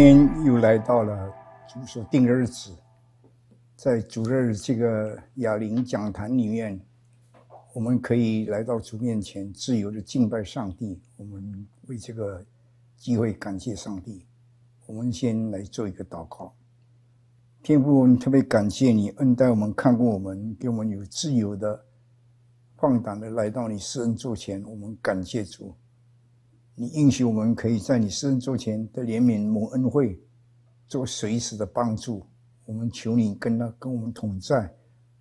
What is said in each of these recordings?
今天又来到了主所定的日子，在主日这个哑铃讲坛里面，我们可以来到主面前自由的敬拜上帝。我们为这个机会感谢上帝。我们先来做一个祷告。天父，我们特别感谢你恩待我们、看顾我们，给我们有自由的、放胆的来到你施恩座前。我们感谢主。你允许我们可以在你圣座前的怜悯、蒙恩惠、做随时的帮助。我们求你跟他、跟我们同在，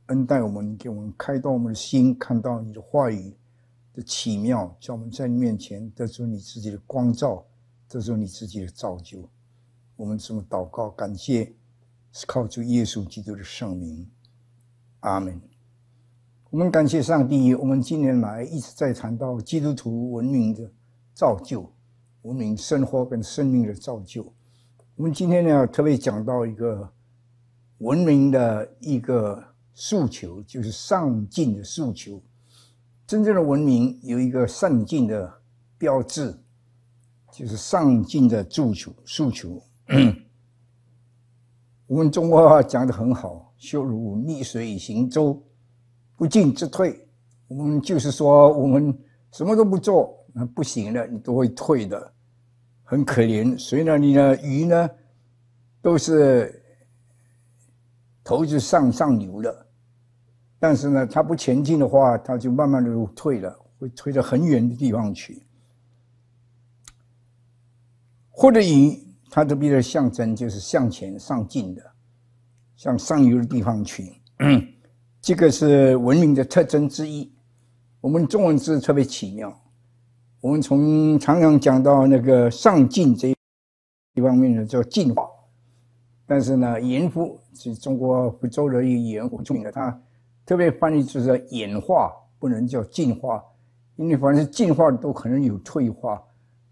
恩待我们，给我们开导我们的心，看到你的话语的奇妙，叫我们在你面前得出你自己的光照，得出你自己的造就。我们这么祷告，感谢是靠着耶稣基督的圣名，阿门。我们感谢上帝，我们近年来一直在谈到基督徒文明的。造就文明生活跟生命的造就。我们今天呢，特别讲到一个文明的一个诉求，就是上进的诉求。真正的文明有一个上进的标志，就是上进的诉求诉求。我们中国话讲的很好，“修如逆水行舟，不进则退”。我们就是说，我们什么都不做。那不行了，你都会退的，很可怜。所以呢，你的鱼呢，都是头是上上游的，但是呢，它不前进的话，它就慢慢的退了，会退到很远的地方去。或者鱼，它的比的象征就是向前上进的，向上游的地方去。这个是文明的特征之一。我们中文字特别奇妙。我们从常常讲到那个上进这一方面呢，叫进化。但是呢，严复是中国福州人，严复中的他特别翻译就是演化，不能叫进化，因为凡是进化的都可能有退化，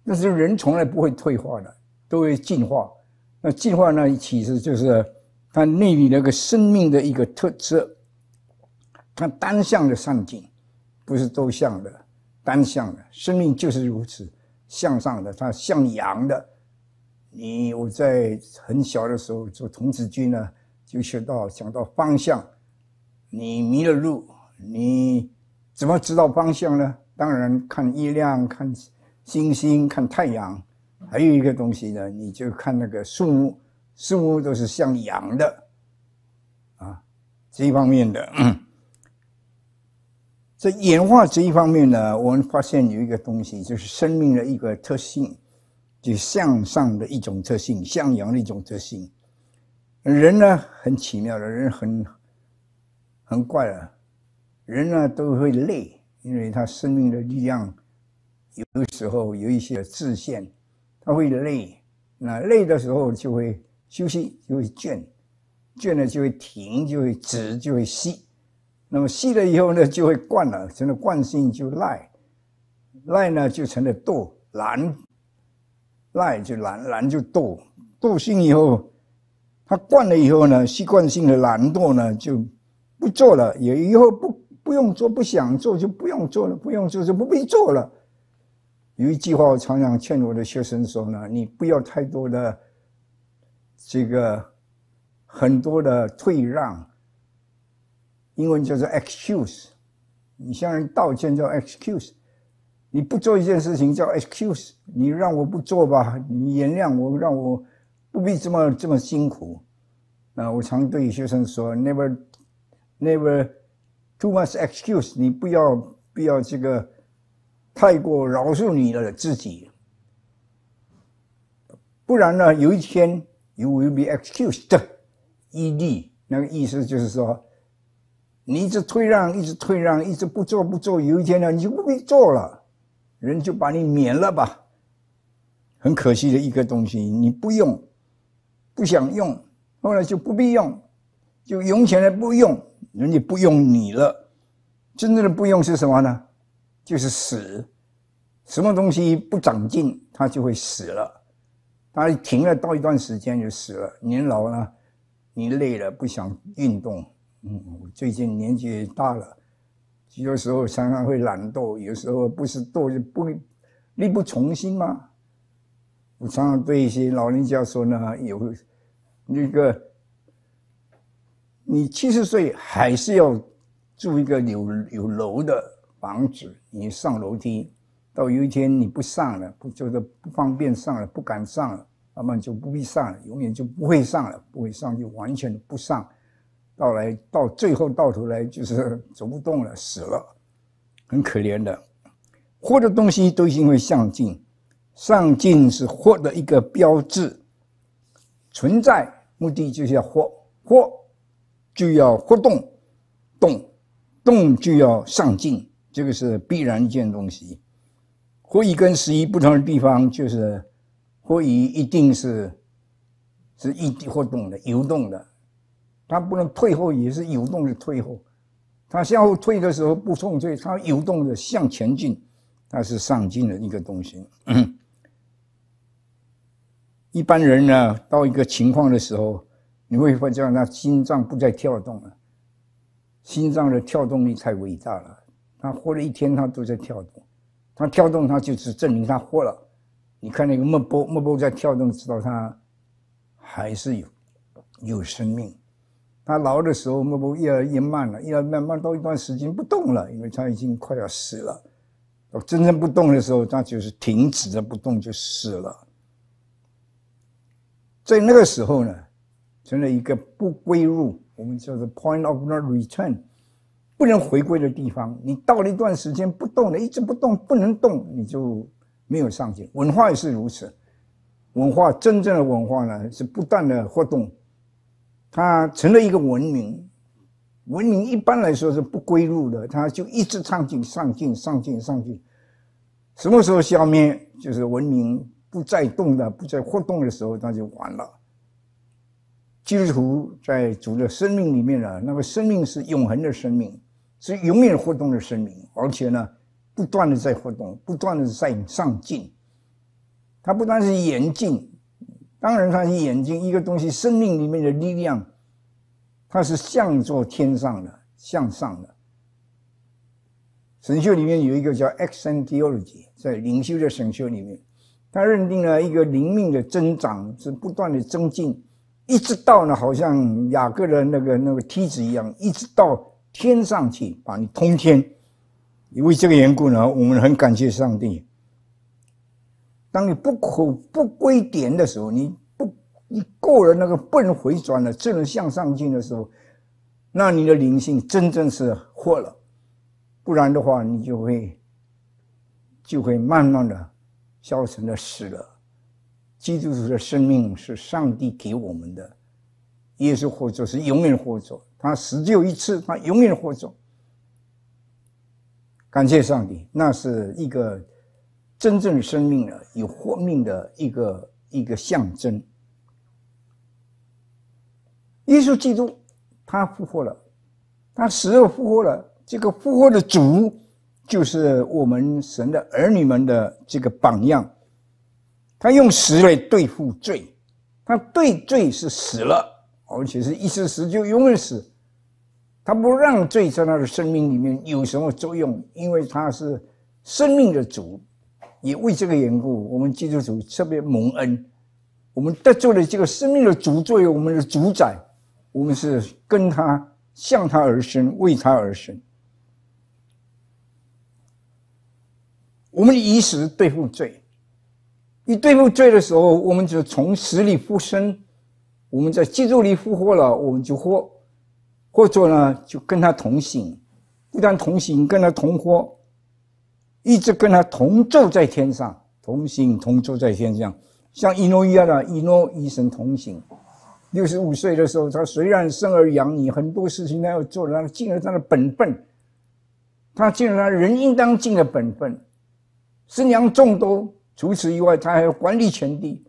但是人从来不会退化的，都会进化。那进化呢，其实就是它内里那个生命的一个特质，它单向的上进，不是多向的。单向的，生命就是如此，向上的，它向阳的。你我在很小的时候做童子军呢，就学到讲到方向。你迷了路，你怎么知道方向呢？当然看月亮，看星星，看太阳。还有一个东西呢，你就看那个树木，树木都是向阳的。啊，这方面的。在演化这一方面呢，我们发现有一个东西，就是生命的一个特性，就向上的一种特性，向阳的一种特性。人呢很奇妙的，人很很怪啊，人呢都会累，因为他生命的力量有的时候有一些自限，他会累。那累的时候就会休息，就会倦，倦了就会停，就会止，就会息。那么细了以后呢，就会惯了，成了惯性就赖，赖呢就成了惰懒，赖就懒，懒就惰，惰性以后，他惯了以后呢，习惯性的懒惰呢，就不做了，也以后不不用做，不想做就不用做了，不用做就不必做了。有一句话我常常劝我的学生说呢，你不要太多的这个很多的退让。英文叫做 excuse，你向人道歉叫 excuse，你不做一件事情叫 excuse，你让我不做吧，你原谅我，让我不必这么这么辛苦。那我常对学生说，never，never too much excuse，你不要不要这个太过饶恕你的自己，不然呢，有一天 you will be excused，e d 那个意思就是说。你一直退让，一直退让，一直不做不做。有一天呢，你就不必做了，人就把你免了吧。很可惜的一个东西，你不用，不想用，后来就不必用，就用起来不用，人家不用你了。真正的不用是什么呢？就是死。什么东西不长进，它就会死了。它停了，到一段时间就死了。年老了，你累了，不想运动。嗯，最近年纪大了，有时候常常会懒惰，有时候不是惰，就不力不从心吗？我常常对一些老人家说呢，有那个，你七十岁还是要住一个有有楼的房子，你上楼梯。到有一天你不上了，不觉得不方便上了，不敢上了，那么就不必上了，永远就不会上了，不会上就完全不上。到来到最后，到头来就是走不动了，死了，很可怜的。活的东西都因为上进，上进是活的一个标志。存在目的就是要活，活就要活动，动动就要上进，这个是必然件东西。所以跟死一不同的地方就是，所以一定是是一活动的，游动的。他不能退后，也是游动的退后。他向后退的时候不所以他游动的向前进，他是上进的一个东西。一般人呢，到一个情况的时候，你会发现他心脏不再跳动了。心脏的跳动力太伟大了，他活了一天，他都在跳动。他跳动，他就是证明他活了。你看那个脉搏，脉搏在跳动，知道他还是有有生命。他老的时候，不不越来越慢了，越来慢慢到一段时间不动了，因为他已经快要死了。真正不动的时候，他就是停止了不动就死了。在那个时候呢，成了一个不归入，我们叫做 point of no return，不能回归的地方。你到了一段时间不动了，一直不动，不能动，你就没有上进。文化也是如此，文化真正的文化呢，是不断的活动。它成了一个文明，文明一般来说是不归路的，它就一直上进、上进、上进、上进。什么时候消灭？就是文明不再动的、不再活动的时候，那就完了。基督徒在主的生命里面呢，那个生命是永恒的生命，是永远活动的生命，而且呢，不断的在活动，不断的在上进，它不单是严进。当然，是眼睛一个东西，生命里面的力量，它是向做天上的向上的。神学里面有一个叫 e x e n t e o l o g y 在灵修的神学里面，他认定了一个灵命的增长是不断的增进，一直到呢，好像雅各的那个那个梯子一样，一直到天上去，把你通天。因为这个缘故呢，我们很感谢上帝。当你不苦不归点的时候，你不你过了那个不能回转了，只能向上进的时候，那你的灵性真正是活了，不然的话，你就会就会慢慢的消沉的死了。基督徒的生命是上帝给我们的，耶稣活着是永远活着，他死就一次，他永远活着。感谢上帝，那是一个。真正生命呢，有活命的一个一个象征。耶稣基督他复活了，他死而复活了。这个复活的主就是我们神的儿女们的这个榜样。他用死来对付罪，他对罪是死了，而且是一时死就永远死。他不让罪在他的生命里面有什么作用，因为他是生命的主。也为这个缘故，我们基督徒特别蒙恩，我们得罪了这个生命的主作为我们的主宰，我们是跟他向他而生，为他而生。我们以死对付罪，以对付罪的时候，我们就从死里复生。我们在基督里复活了，我们就活，或者呢，就跟他同行，不但同行，跟他同活。一直跟他同住在天上，同行同住在天上，像伊诺一样的伊诺与神同行。六十五岁的时候，他虽然生儿养女，很多事情他要做他尽了他的本分。他尽了人应当尽的本分。师娘众多，除此以外，他还管理全地。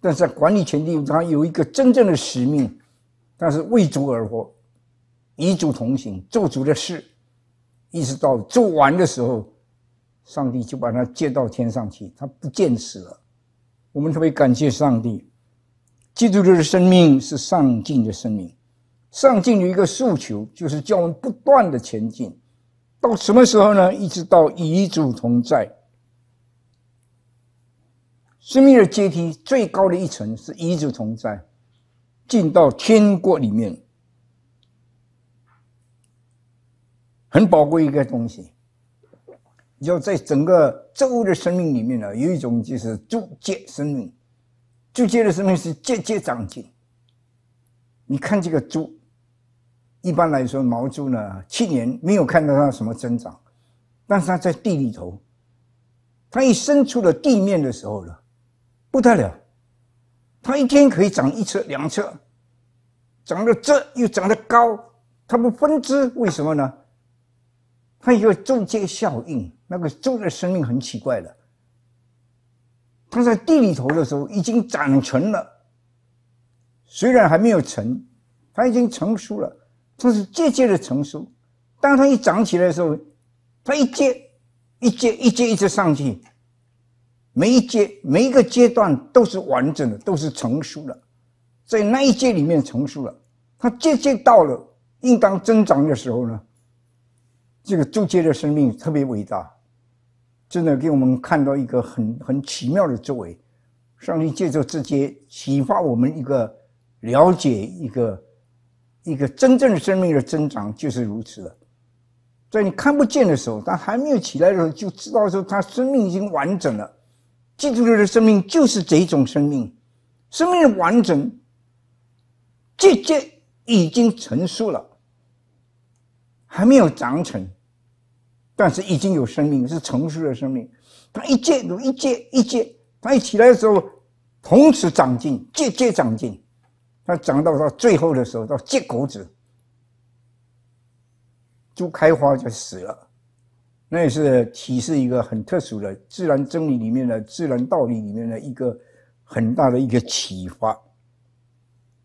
但是管理前地，他有一个真正的使命，他是为族而活，与族同行，做族的事，一直到做完的时候。上帝就把他接到天上去，他不见死了。我们特别感谢上帝。基督徒的生命是上进的生命，上进的一个诉求就是叫我们不断的前进。到什么时候呢？一直到与主同在。生命的阶梯最高的一层是与主同在，进到天国里面，很宝贵一个东西。要在整个植物的生命里面呢，有一种就是株间生命，株间的生命是节节长进。你看这个猪，一般来说毛猪呢，去年没有看到它什么增长，但是它在地里头，它一伸出了地面的时候呢，不得了，它一天可以长一尺两尺，长得这又长得高，它不分支，为什么呢？它一个株间效应。那个植的生命很奇怪的，它在地里头的时候已经长成了，虽然还没有成，它已经成熟了，它是渐渐的成熟。当它一长起来的时候，它一节一节一节一节上去，每一节每一个阶段都是完整的，都是成熟的，在那一节里面成熟了，它渐渐到了应当增长的时候呢，这个周杰的生命特别伟大。真的给我们看到一个很很奇妙的作为，上帝借着这些启发我们一个了解一个一个真正的生命的增长就是如此了，在你看不见的时候，他还没有起来的时候，就知道说他生命已经完整了。基督徒的生命就是这种生命，生命的完整，渐节已经成熟了，还没有长成。但是已经有生命，是成熟的生命。它一届一届一届，它一起来的时候，同时长进，节节长进。它长到到最后的时候，到结果子，就开花就死了。那也是提示一个很特殊的自然真理里面的自然道理里面的一个很大的一个启发。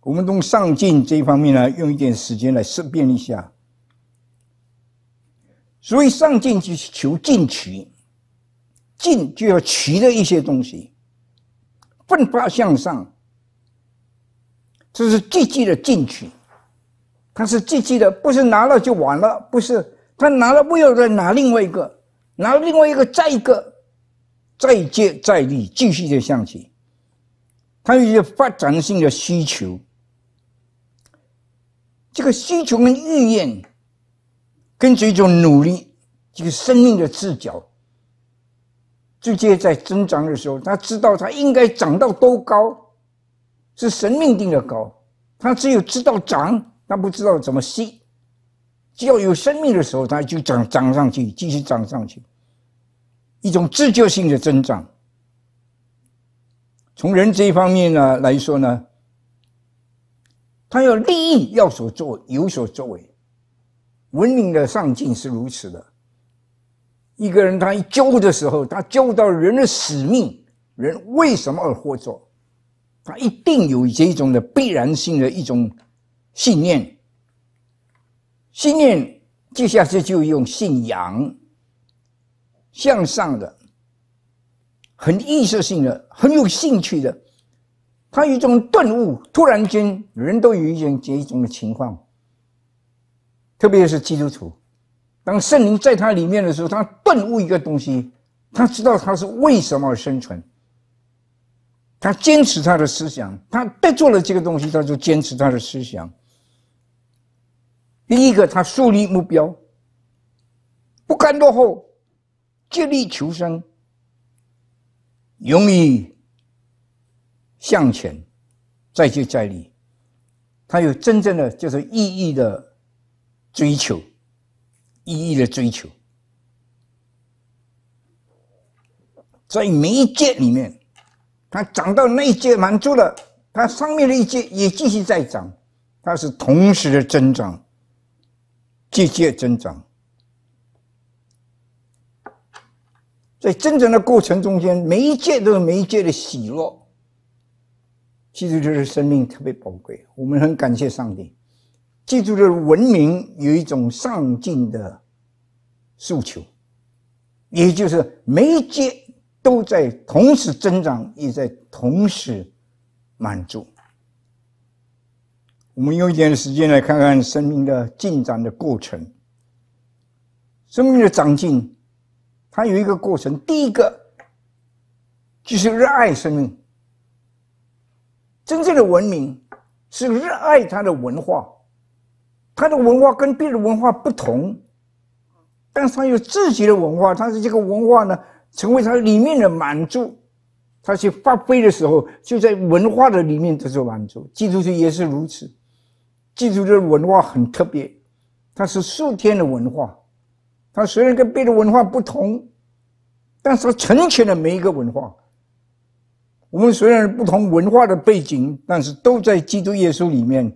我们从上进这一方面呢，用一点时间来思辨一下。所以上进就求进取，进就要取的一些东西，奋发向上，这是积极的进取，他是积极的，不是拿了就完了，不是他拿了不要再拿另外一个，拿另外一个再一个，再接再厉，继续的向前，他有些发展性的需求，这个需求跟意愿。跟着一种努力，这个生命的视角，直接在增长的时候，他知道他应该长到多高，是神命定的高。他只有知道长，他不知道怎么吸。只要有生命的时候，他就长长上去，继续长上去，一种自觉性的增长。从人这一方面呢来说呢，他要利益，要所作有所作为。文明的上进是如此的。一个人他一教的时候，他教到人的使命，人为什么而活着？他一定有这一种的必然性的一种信念。信念，接下去就用信仰。向上的，很意识性的，很有兴趣的，他有一种顿悟，突然间，人都有一种这一种的情况。特别是基督徒，当圣灵在他里面的时候，他顿悟一个东西，他知道他是为什么生存。他坚持他的思想，他得做了这个东西，他就坚持他的思想。第一个，他树立目标，不甘落后，竭力求生，勇于向前，再接再厉。他有真正的就是意义的。追求，意义的追求，在每一届里面，它长到那一届满足了，它上面的一届也继续在长，它是同时的增长，届节增长。在增长的过程中间，每一届都有每一届的喜乐。其实，就是生命特别宝贵，我们很感谢上帝。记住，这文明有一种上进的诉求，也就是每一阶都在同时增长，也在同时满足。我们用一点时间来看看生命的进展的过程。生命的长进，它有一个过程。第一个就是热爱生命。真正的文明是热爱它的文化。他的文化跟别的文化不同，但是他有自己的文化，他的这个文化呢，成为他里面的满足。他去发挥的时候，就在文化的里面得是满足。基督徒也是如此，基督徒的文化很特别，它是数天的文化。它虽然跟别的文化不同，但是它成全了每一个文化。我们虽然不同文化的背景，但是都在基督耶稣里面。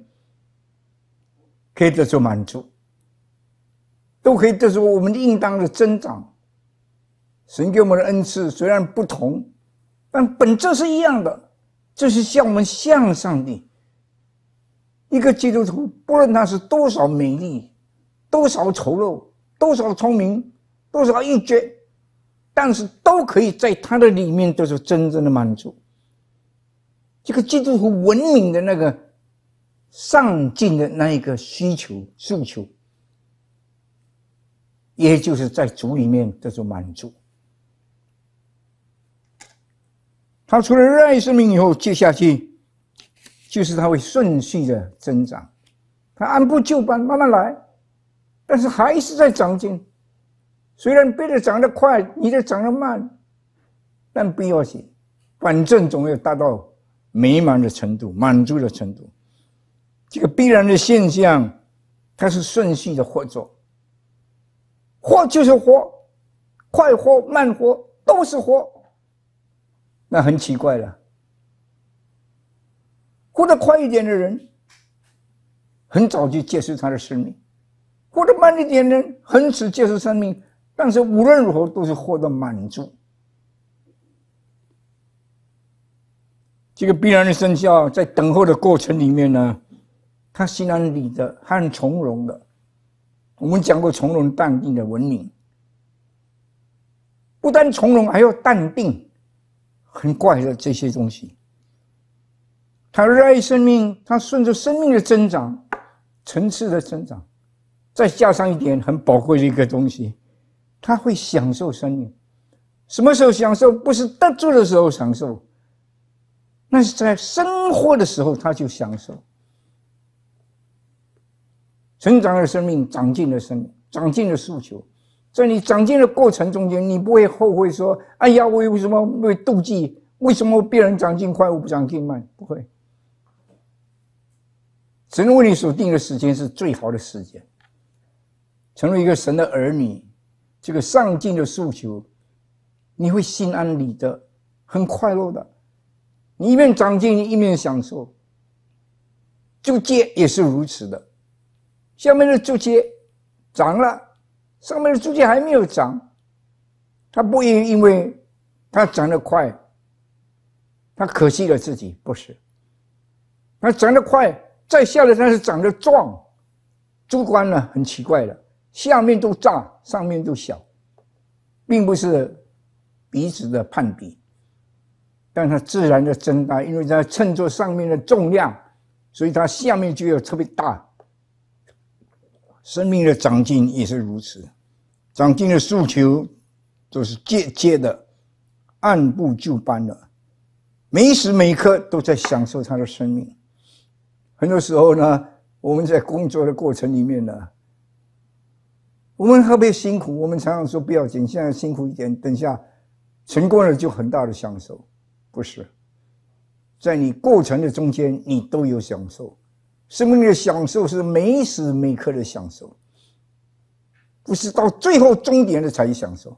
可以得出满足，都可以得出我们应当的增长。神给我们的恩赐虽然不同，但本质是一样的。这是向我们向上帝。一个基督徒，不论他是多少美丽、多少丑陋、多少聪明、多少一绝，但是都可以在他的里面得到真正的满足。这个基督徒文明的那个。上进的那一个需求诉求，也就是在主里面叫做满足。他除了热爱生命以后，接下去就是他会顺序的增长，他按部就班，慢慢来，但是还是在长进。虽然别人长得快，你的长得慢，但不要紧，反正总要达到美满的程度，满足的程度。这个必然的现象，它是顺序的活作。活就是活，快活慢活都是活，那很奇怪了。活得快一点的人，很早就结束他的生命；，活得慢一点的人，很迟结束生命，但是无论如何都是获得满足。这个必然的生效，在等候的过程里面呢？他心安理得，很从容的。我们讲过从容淡定的文明，不但从容，还要淡定，很怪的这些东西。他热爱生命，他顺着生命的增长，层次的增长，再加上一点很宝贵的一个东西，他会享受生命。什么时候享受？不是得住的时候享受，那是在生活的时候他就享受。成长的生命，长进的生，命，长进的诉求，在你长进的过程中间，你不会后悔说：“哎呀，我为什么会妒忌？为什么别人长进快，我不长进慢？”不会。神为你所定的时间是最好的时间。成为一个神的儿女，这个上进的诉求，你会心安理得，很快乐的。你一面长进，一面享受。就借也是如此的。下面的竹节长了，上面的竹节还没有长，它不因因为它长得快，它可惜了自己不是，它长得快再下来它是长得壮，主观呢很奇怪了，下面都大上面都小，并不是鼻子的判比，但它自然的增大，因为它衬着上面的重量，所以它下面就要特别大。生命的长进也是如此，长进的诉求都是渐渐的、按部就班的，每时每刻都在享受他的生命。很多时候呢，我们在工作的过程里面呢，我们特别辛苦，我们常常说不要紧，现在辛苦一点，等下成功了就很大的享受，不是？在你过程的中间，你都有享受。生命的享受是每时每刻的享受，不是到最后终点的才享受。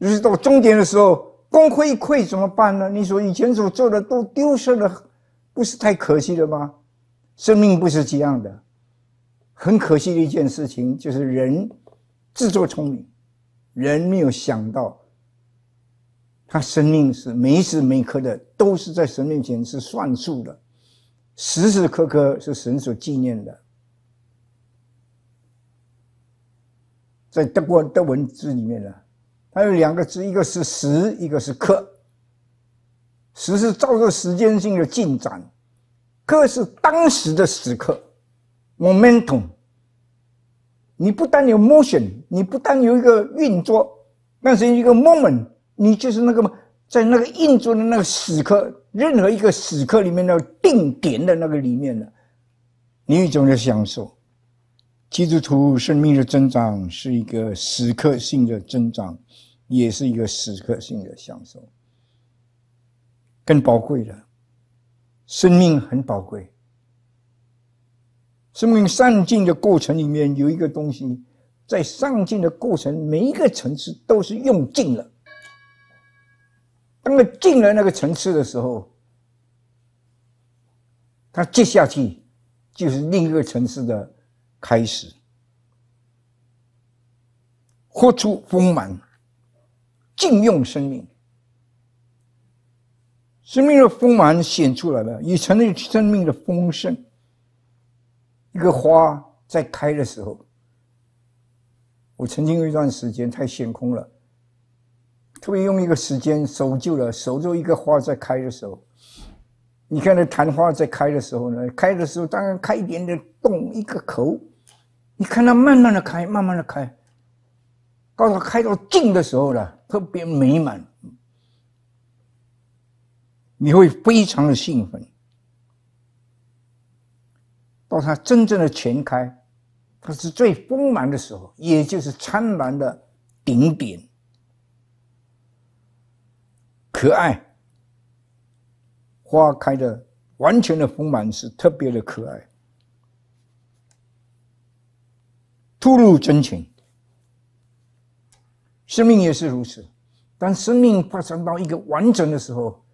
就是到终点的时候，功亏一篑怎么办呢？你说以前所做的都丢失了，不是太可惜了吗？生命不是这样的。很可惜的一件事情就是人自作聪明，人没有想到，他生命是每时每刻的，都是在神面前是算数的。时时刻刻是神所纪念的，在德国德文字里面呢，它有两个字，一个是时，一个是刻。时是照着时间性的进展，刻是当时的时刻 （moment）。u m 你不但有 motion，你不但有一个运作，但是一个 moment，你就是那个嘛。在那个印度的那个史刻，任何一个史刻里面那个定点的那个里面呢，有一种的享受。基督徒生命的增长是一个时刻性的增长，也是一个时刻性的享受。更宝贵的，生命很宝贵。生命上进的过程里面有一个东西，在上进的过程每一个层次都是用尽了。那么进了那个层次的时候，他接下去就是另一个层次的开始，豁出丰满，尽用生命，生命的丰满显出来了，也成了生命的丰盛。一个花在开的时候，我曾经有一段时间太显空了。特别用一个时间守住了，守住一个花在开的时候。你看那昙花在开的时候呢，开的时候当然开一点点，洞一个口。你看它慢慢的开，慢慢的开。到它开到尽的时候呢，特别美满，你会非常的兴奋。到它真正的全开，它是最丰满的时候，也就是灿烂的顶点。可爱，花开的完全的丰满是特别的可爱，吐露真情。生命也是如此，当生命发展到一个完整的时候，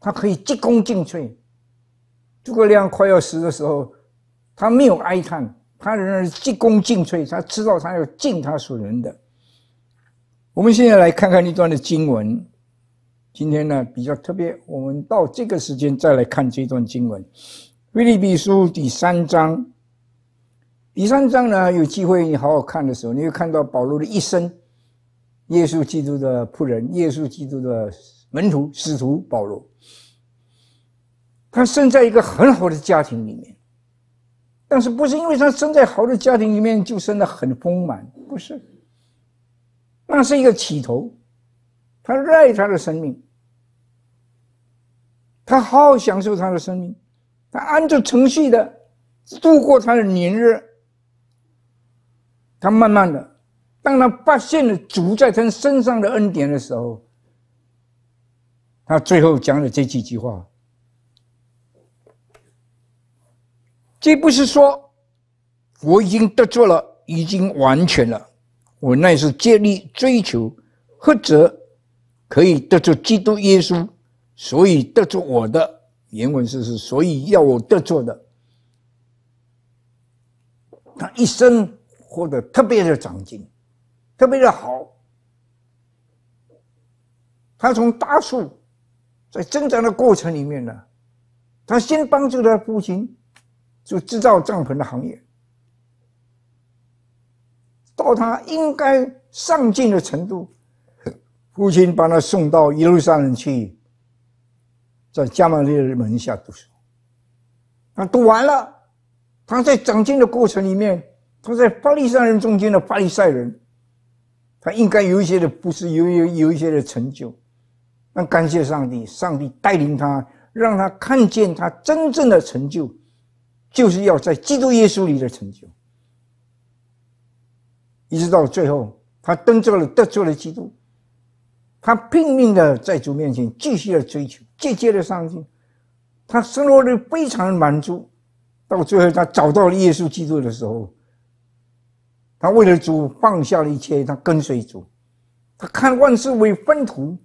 它可以鞠躬尽瘁。诸葛亮快要死的时候，他没有哀叹，他仍然鞠躬尽瘁，他知道他要尽他所能的。我们现在来看看一段的经文。今天呢比较特别，我们到这个时间再来看这段经文，《菲利比书》第三章。第三章呢，有机会你好好看的时候，你会看到保罗的一生，耶稣基督的仆人，耶稣基督的门徒、使徒保罗。他生在一个很好的家庭里面，但是不是因为他生在好的家庭里面就生得很丰满？不是，那是一个起头，他热爱他的生命，他好享受他的生命，他按照程序的度过他的年日。他慢慢的，当他发现了主在他身上的恩典的时候，他最后讲了这几句话：，这不是说我已经得着了，已经完全了，我那是竭力追求，或者。可以得着基督耶稣，所以得着我的原文是是，所以要我得着的。他一生获得特别的长进，特别的好。他从大树在增长的过程里面呢，他先帮助他父亲，就制造帐篷的行业，到他应该上进的程度。父亲把他送到耶路撒冷去，在加玛利的门下读书。那读完了，他在长进的过程里面，他在法利赛人中间的法利赛人，他应该有一些的，不是有有有一些的成就。那感谢上帝，上帝带领他，让他看见他真正的成就，就是要在基督耶稣里的成就。一直到最后，他登罪了得罪了基督。他拼命的在主面前继续的追求，渐渐的上去。他生活得非常的满足，到最后他找到了耶稣基督的时候，他为了主放下了一切，他跟随主，他看万事为粪土，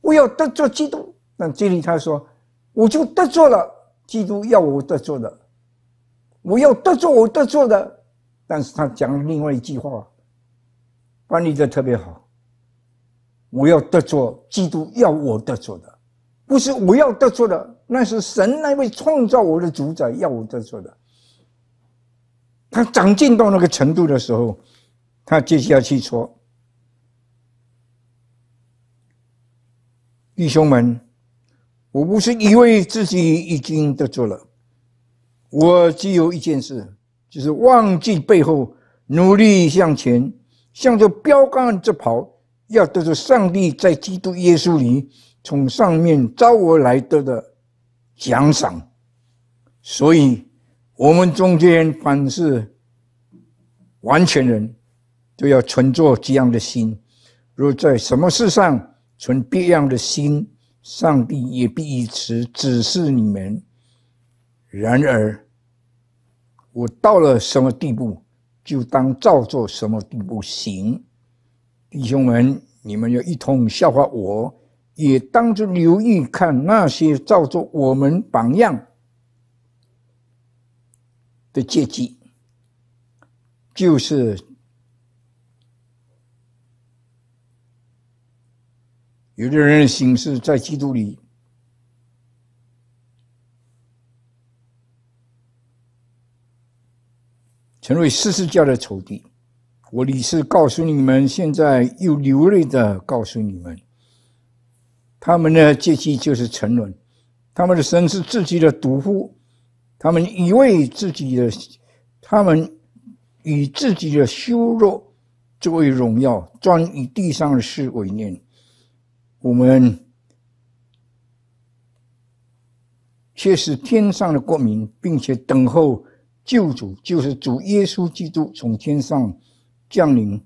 我要得着基督。那这里他说：“我就得着了，基督要我得着的，我要得着我得着的。”但是他讲另外一句话，翻译的特别好。我要得做基督，要我得做的，不是我要得做的，那是神那位创造我的主宰要我得做的。他长进到那个程度的时候，他接下去说：“弟兄们，我不是以为自己已经得做了，我只有一件事，就是忘记背后，努力向前，向着标杆直跑。”要得着上帝在基督耶稣里从上面招而来的奖赏，所以我们中间凡是完全人，都要存做这样的心。若在什么事上存别样的心，上帝也必以此指示你们。然而，我到了什么地步，就当照做什么地步行。弟兄们，你们要一同笑话我，也当着留意看那些照着我们榜样的阶级，就是有的人的事在基督里，成为世世教的仇敌。我屡次告诉你们，现在又流泪的告诉你们，他们的阶级就是沉沦；他们的身是自己的毒夫，他们以为自己的，他们以自己的羞辱作为荣耀，专以地上的事为念。我们却是天上的国民，并且等候救主，就是主耶稣基督从天上。将领，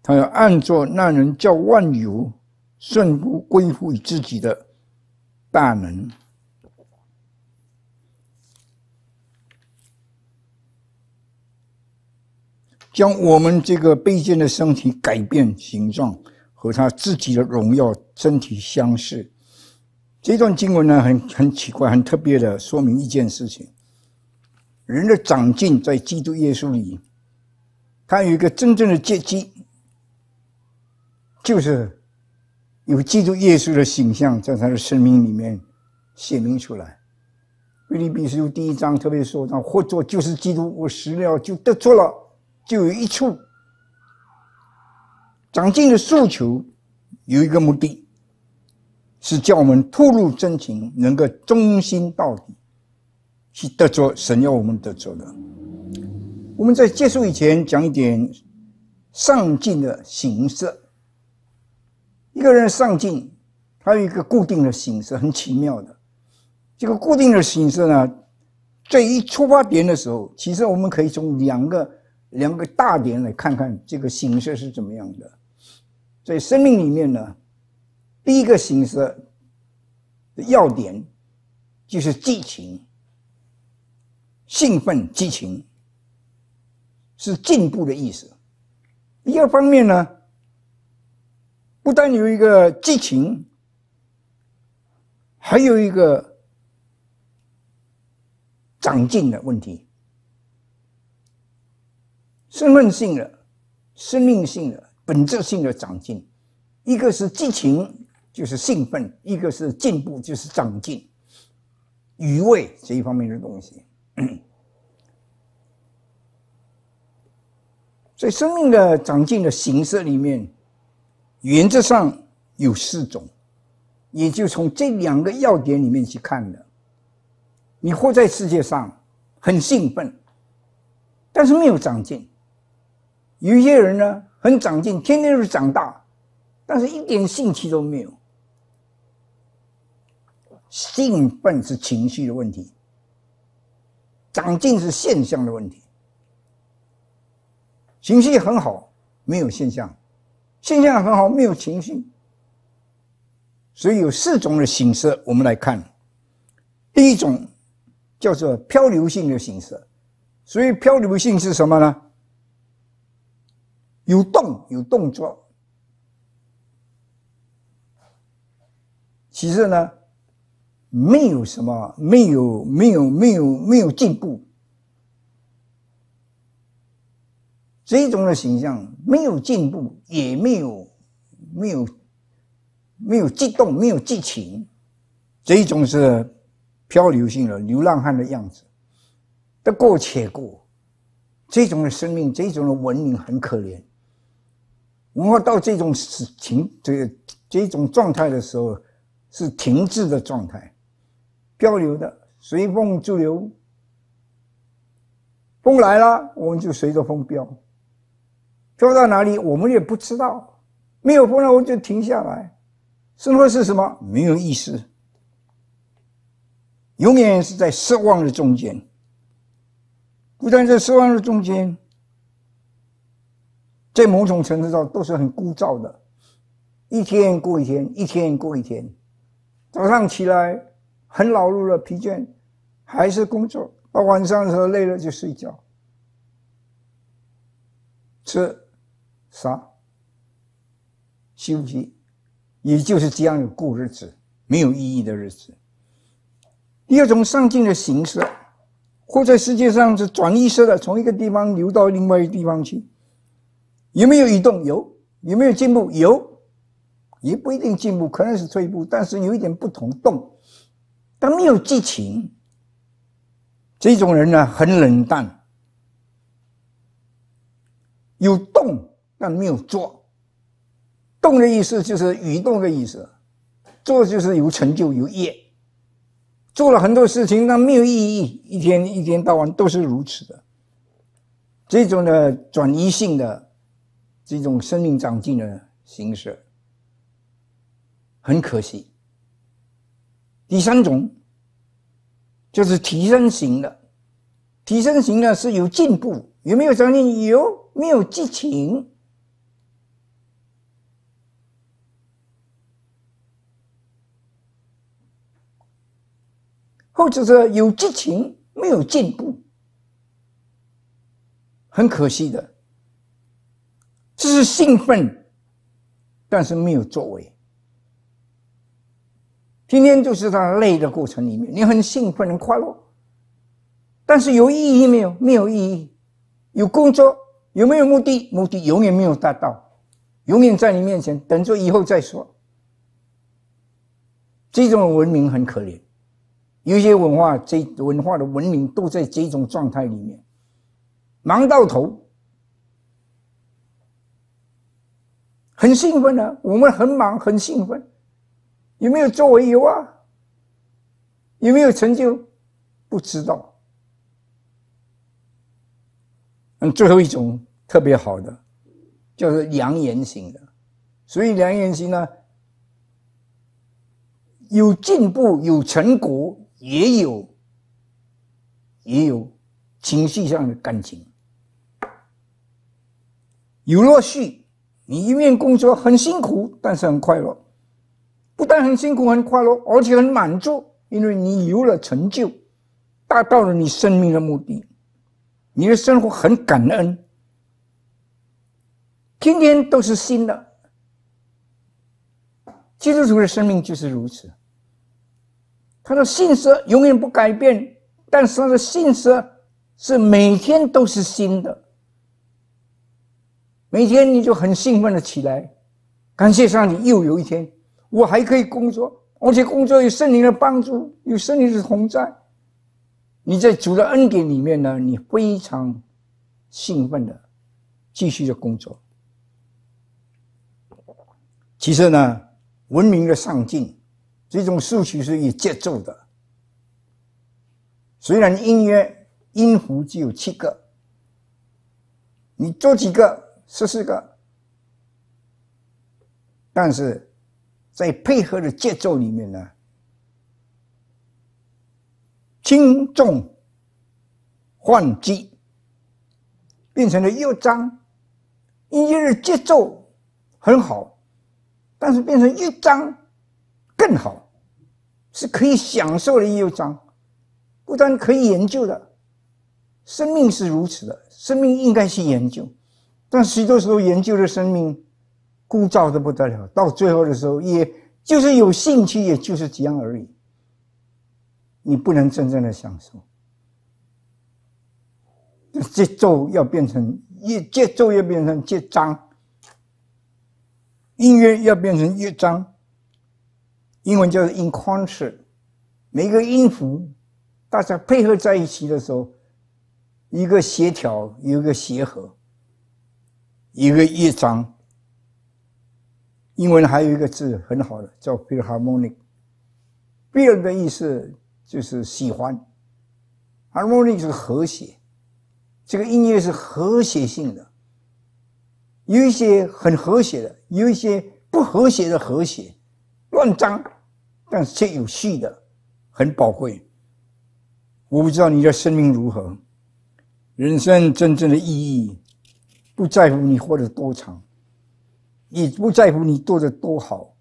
他要按照那人叫万有，顺服归附于自己的大能，将我们这个卑贱的身体改变形状，和他自己的荣耀身体相似。这段经文呢，很很奇怪，很特别的说明一件事情：人的长进在基督耶稣里。他有一个真正的结局，就是有基督耶稣的形象在他的生命里面显明出来。《腓立比书》第一章特别说：“到：“或作就是基督，我死了就得着了。”就有一处长进的诉求，有一个目的，是叫我们吐露真情，能够忠心到底，去得着神要我们得着的。我们在结束以前讲一点上进的形式。一个人上进，他有一个固定的形色，很奇妙的。这个固定的形色呢，在一出发点的时候，其实我们可以从两个两个大点来看看这个形式是怎么样的。在生命里面呢，第一个形式的要点就是激情、兴奋、激情。是进步的意思。第二方面呢，不但有一个激情，还有一个长进的问题，身份性的、生命性的、本质性的长进。一个是激情，就是兴奋；一个是进步，就是长进、余味这一方面的东西。所以生命的长进的形式里面，原则上有四种，也就从这两个要点里面去看的。你活在世界上很兴奋，但是没有长进；有一些人呢，很长进，天天都是长大，但是一点兴趣都没有。兴奋是情绪的问题，长进是现象的问题。情绪很好，没有现象；现象很好，没有情绪。所以有四种的形式，我们来看。第一种叫做漂流性的形式，所以漂流性是什么呢？有动，有动作。其实呢，没有什么，没有，没有，没有，没有进步。这种的形象没有进步，也没有，没有，没有激动，没有激情。这一种是漂流性的流浪汉的样子，得过且过。这种的生命，这种的文明很可怜。文化到这种是停，这这种状态的时候，是停滞的状态，漂流的，随风逐流。风来了，我们就随着风飘。飘到哪里我们也不知道，没有风浪我就停下来，生活是什么？没有意思，永远是在失望的中间。不但在失望的中间，在某种程度上都是很枯燥的，一天过一天，一天过一天。早上起来很劳碌了，疲倦，还是工作；到晚上的时候累了就睡觉，吃。杀，休息，也就是这样子过日子，没有意义的日子。第二种上进的形式，或在世界上是转移式的，从一个地方流到另外一个地方去，有没有移动？有。有没有进步？有。也不一定进步，可能是退步，但是有一点不同动，但没有激情。这种人呢，很冷淡，有动。但没有做，动的意思就是运动的意思，做就是有成就、有业。做了很多事情，那没有意义，一天一天到晚都是如此的，这种的转移性的这种生命长进的形式，很可惜。第三种就是提升型的，提升型呢是有进步，有没有长进？有？没有激情。或者是有激情没有进步，很可惜的，只是兴奋，但是没有作为。天天就是在累的过程里面，你很兴奋、很快乐，但是有意义没有？没有意义。有工作有没有目的？目的永远没有达到，永远在你面前等着以后再说。这种文明很可怜。有些文化这文化的文明都在这种状态里面，忙到头，很兴奋啊！我们很忙，很兴奋，有没有作为有啊？有没有成就？不知道。嗯，最后一种特别好的，就是良言型的，所以良言型呢，有进步，有成果。也有，也有情绪上的感情。有乐趣，你一面工作很辛苦，但是很快乐，不但很辛苦很快乐，而且很满足，因为你有了成就，达到了你生命的目的，你的生活很感恩，天天都是新的。基督徒的生命就是如此。他的信实永远不改变，但是他的信实是每天都是新的。每天你就很兴奋的起来，感谢上帝，又有一天我还可以工作，而且工作有圣灵的帮助，有圣灵的同在。你在主的恩典里面呢，你非常兴奋的继续的工作。其次呢，文明的上进。这种顺序是有节奏的。虽然音乐音符只有七个，你做几个十四个，但是在配合的节奏里面呢，轻重换机变成了乐章，音乐的节奏很好，但是变成乐章。更好是可以享受的一章，不但可以研究的，生命是如此的，生命应该去研究。但许多时候研究的生命，枯燥的不得了。到最后的时候，也就是有兴趣，也就是这样而已。你不能真正的享受。节奏要变成乐，节奏要变成乐章，音乐要变成乐章。英文叫做 i n c o n c e r t 每个音符，大家配合在一起的时候，一个协调，有一个协和，一个乐章。英文还有一个字很好的叫 p r e harmonie”，“be” 的意思就是喜欢 h a r m o n i c 就是和谐。这个音乐是和谐性的，有一些很和谐的，有一些不和谐的和谐，乱脏。但是却有序的，很宝贵。我不知道你的生命如何，人生真正的意义，不在乎你活得多长，也不在乎你做的多好，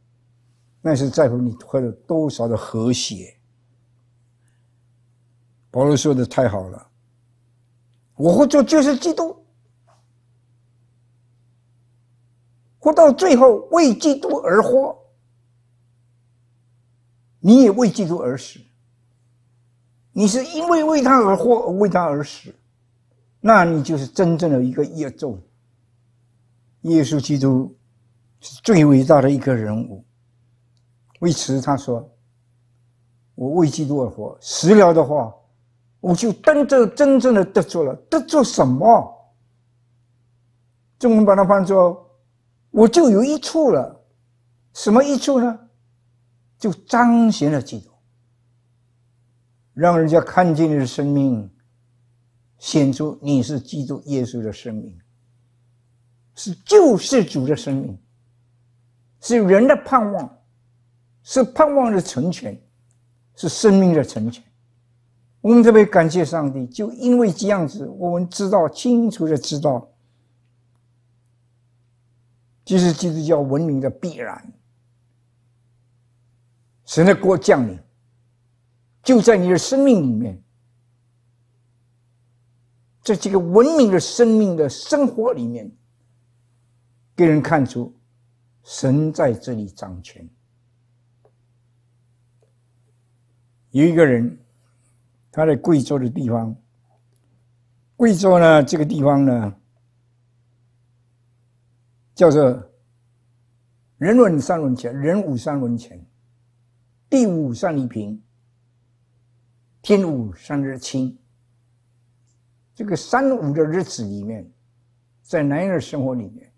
那是在乎你活了多少的和谐。保罗说的太好了，我活着就是基督，活到最后为基督而活。你也为基督而死，你是因为为他而活，为他而死，那你就是真正的一个业种。耶稣基督是最伟大的一个人物。为此，他说：“我为基督而活。”食疗的话，我就真正真正的得着了。得着什么？中文把它翻译我就有一处了。什么一处呢？就彰显了基督，让人家看见你的生命，显出你是基督耶稣的生命，是救世主的生命，是人的盼望，是盼望的成全，是生命的成全。我们特别感谢上帝，就因为这样子，我们知道清楚的知道，这是基督教文明的必然。神的国降临，就在你的生命里面，在这个文明的生命的生活里面，给人看出神在这里掌权。有一个人，他在贵州的地方，贵州呢这个地方呢，叫做人文三文钱，人武三文钱。第五三里平，天无三日清。这个三五的日子里面，在男人的生活里面，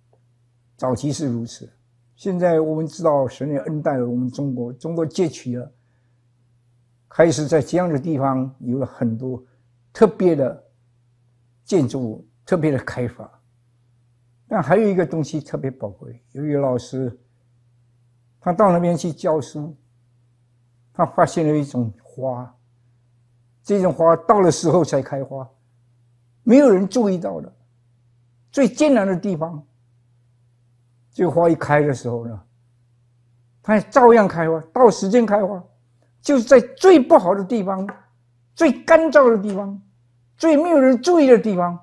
早期是如此。现在我们知道，神的恩待我们中国，中国借取了，开始在这样的地方有了很多特别的建筑物，特别的开发。但还有一个东西特别宝贵，由于老师他到那边去教书。他发现了一种花，这种花到了时候才开花，没有人注意到的，最艰难的地方，这个花一开的时候呢，它照样开花。到时间开花，就是在最不好的地方、最干燥的地方、最没有人注意的地方，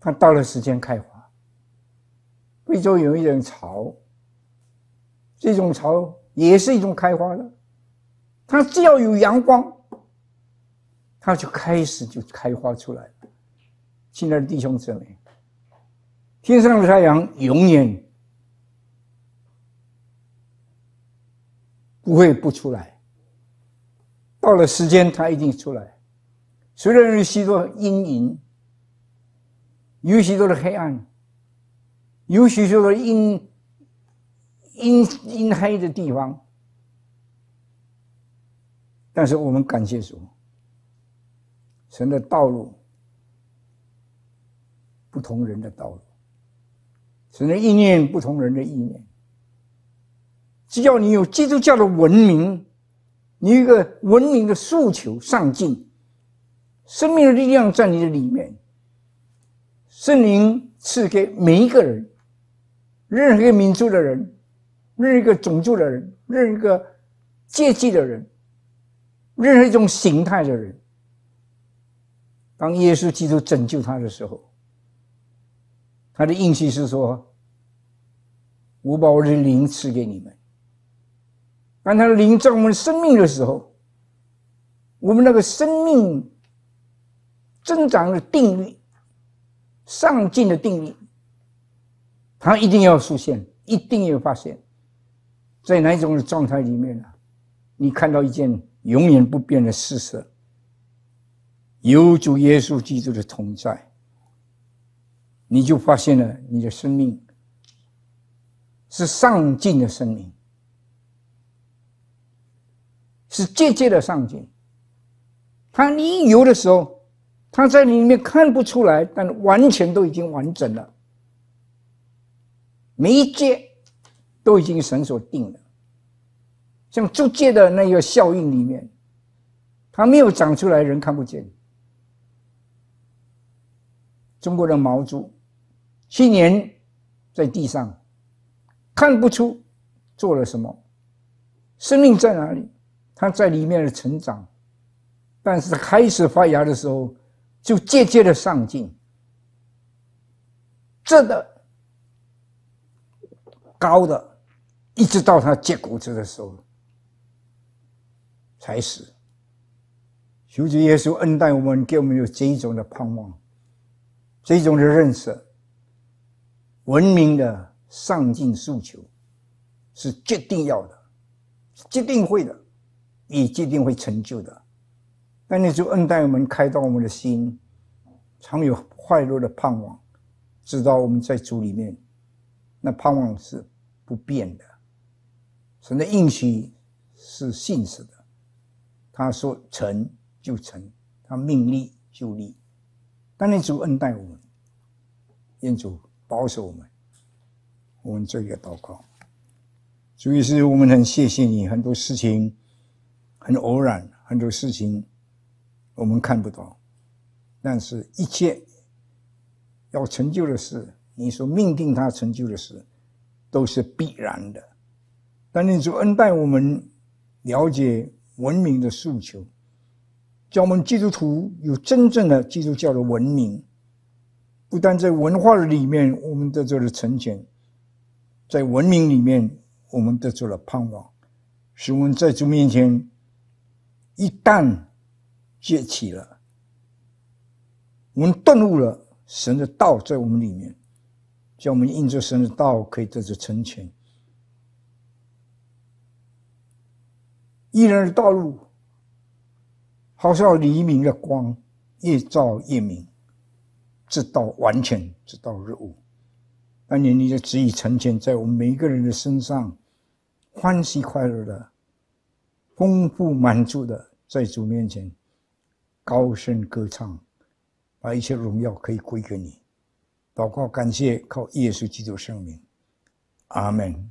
它到了时间开花。非洲有一种草，这种草也是一种开花的。它只要有阳光，它就开始就开花出来。亲爱的弟兄姊妹，天上的太阳永远不会不出来。到了时间，它一定出来。虽然有许多阴影，有许多的黑暗，有许多的阴阴阴黑的地方。但是我们感谢什么？神的道路不同人的道路，神的意念不同人的意念。只要你有基督教的文明，你有一个文明的诉求、上进，生命的力量在你的里面。圣灵赐给每一个人，任何一个民族的人，任何一个种族的人，任何一个阶级的人。任何一种形态的人，当耶稣基督拯救他的时候，他的应许是说：“我把我的灵赐给你们。”当他的灵在我们生命的时候，我们那个生命增长的定律、上进的定律，它一定要出现，一定要发现，在哪一种的状态里面呢？你看到一件。永远不变的事实，有主耶稣基督的同在，你就发现了你的生命是上进的生命，是节节的上进。他你一游的时候，他在里面看不出来，但完全都已经完整了，每一节都已经神所定了。像租界的那个效应里面，它没有长出来，人看不见。中国的毛猪，去年在地上看不出做了什么，生命在哪里？它在里面的成长，但是开始发芽的时候，就渐渐的上进，这的、高的，一直到它结果子的时候。才死。求主耶稣恩待我们，给我们有这一种的盼望，这一种的认识，文明的上进诉求，是决定要的，决定会的，也决定会成就的。那你就恩待我们，开导我们的心，常有快乐的盼望，知道我们在主里面，那盼望是不变的。神的应许是信实的。他说：“成就成，他命立就立。但年主恩待我们，愿主保守我们。我们做一个祷告。主也是，我们很谢谢你。很多事情很偶然，很多事情我们看不到，但是一切要成就的事，你说命定他成就的事，都是必然的。但年主恩待我们，了解。”文明的诉求，叫我们基督徒有真正的基督教的文明。不但在文化的里面，我们得做了成全；在文明里面，我们得做了盼望。使我们在这面前，一旦崛起了，我们顿悟了神的道在我们里面，叫我们印着神的道可以得着成全。一人的道路，好像黎明的光，越照越明，直到完全，直到日午。那年你的旨意成全在我们每一个人的身上，欢喜快乐的，丰富满足的，在主面前高声歌唱，把一切荣耀可以归给你，祷告感谢，靠耶稣基督圣名，阿门。